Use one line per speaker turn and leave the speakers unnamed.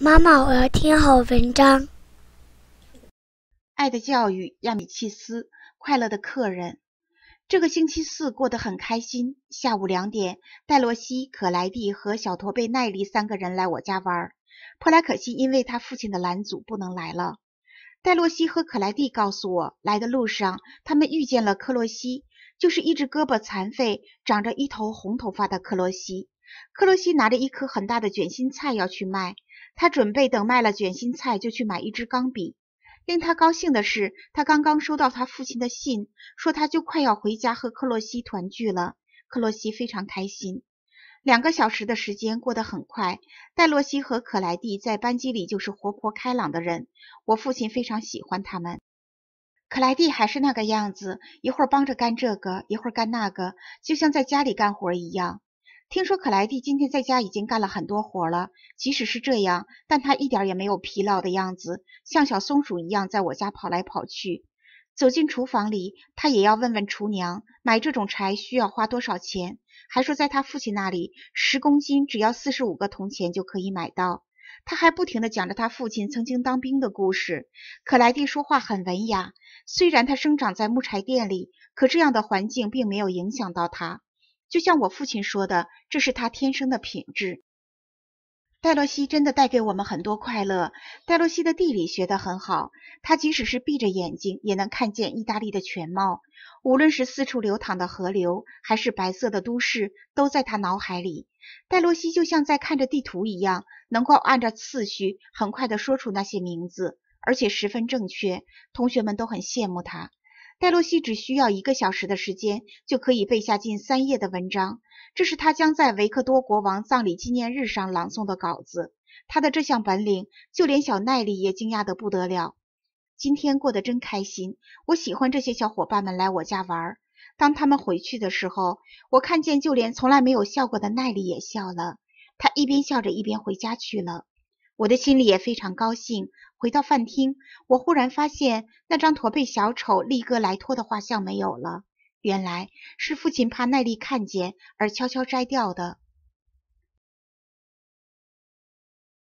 妈妈，我要听好文章。《爱的教育》亚米契斯，《快乐的客人》。这个星期四过得很开心。下午两点，戴洛西、可莱蒂和小驼背耐力三个人来我家玩。普莱可西因为他父亲的拦阻不能来了。戴洛西和可莱蒂告诉我，来的路上他们遇见了克洛西，就是一只胳膊残废、长着一头红头发的克洛西。克洛西拿着一颗很大的卷心菜要去卖。他准备等卖了卷心菜就去买一支钢笔。令他高兴的是，他刚刚收到他父亲的信，说他就快要回家和克洛西团聚了。克洛西非常开心。两个小时的时间过得很快。戴洛西和可莱蒂在班级里就是活泼开朗的人，我父亲非常喜欢他们。可莱蒂还是那个样子，一会儿帮着干这个，一会儿干那个，就像在家里干活一样。听说可莱蒂今天在家已经干了很多活了，即使是这样，但他一点也没有疲劳的样子，像小松鼠一样在我家跑来跑去。走进厨房里，他也要问问厨娘买这种柴需要花多少钱，还说在他父亲那里十公斤只要四十五个铜钱就可以买到。他还不停地讲着他父亲曾经当兵的故事。可莱蒂说话很文雅，虽然他生长在木柴店里，可这样的环境并没有影响到他。就像我父亲说的，这是他天生的品质。戴洛西真的带给我们很多快乐。戴洛西的地理学得很好，他即使是闭着眼睛也能看见意大利的全貌。无论是四处流淌的河流，还是白色的都市，都在他脑海里。戴洛西就像在看着地图一样，能够按照次序很快地说出那些名字，而且十分正确。同学们都很羡慕他。戴洛西只需要一个小时的时间就可以背下近三页的文章，这是他将在维克多国王葬礼纪念日上朗诵的稿子。他的这项本领，就连小奈利也惊讶得不得了。今天过得真开心，我喜欢这些小伙伴们来我家玩。当他们回去的时候，我看见就连从来没有笑过的奈利也笑了。他一边笑着一边回家去了。我的心里也非常高兴。回到饭厅，我忽然发现那张驼背小丑利哥莱托的画像没有了。原来是父亲怕耐丽看见而悄悄摘掉的。